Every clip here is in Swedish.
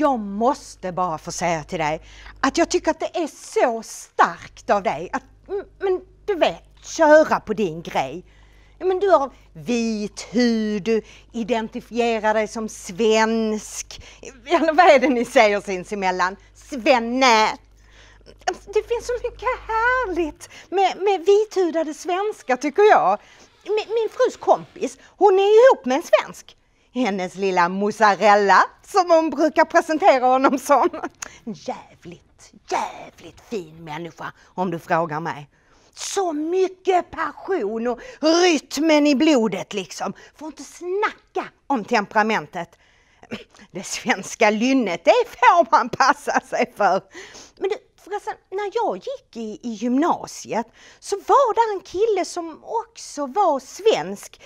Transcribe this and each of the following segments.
jag måste bara få säga till dig att jag tycker att det är så starkt av dig att, men du vet, köra på din grej. Men du har vit hud, du identifierar dig som svensk. Eller vad är det ni säger sinsemellan? Svenne! Det finns så mycket härligt med, med vithudade svenskar tycker jag. Min, min frus kompis, hon är ihop med en svensk hennes lilla mozzarella som hon brukar presentera honom som. Jävligt, jävligt fin människa om du frågar mig. Så mycket passion och rytmen i blodet liksom. Får inte snacka om temperamentet. Det svenska lynnet, det får man passa sig för. Men du, Förresten, när jag gick i, i gymnasiet så var det en kille som också var svensk.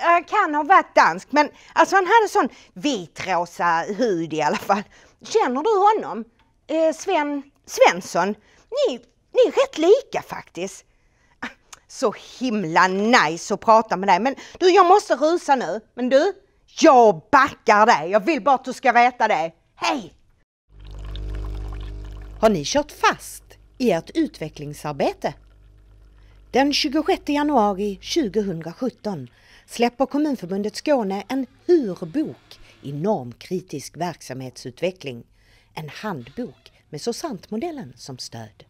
Jag kan ha varit dansk, men alltså han hade sån vitrosa hud i alla fall. Känner du honom? Eh, Sven Svensson? Ni, ni är rätt lika faktiskt. Ah, så himla nice att prata med dig, men du jag måste rusa nu. Men du, jag backar dig. Jag vill bara att du ska veta det. Hej! har ni kört fast i ert utvecklingsarbete? Den 26 januari 2017 släpper Kommunförbundet Skåne en HUR-bok i normkritisk verksamhetsutveckling. En handbok med Så sant modellen som stöd.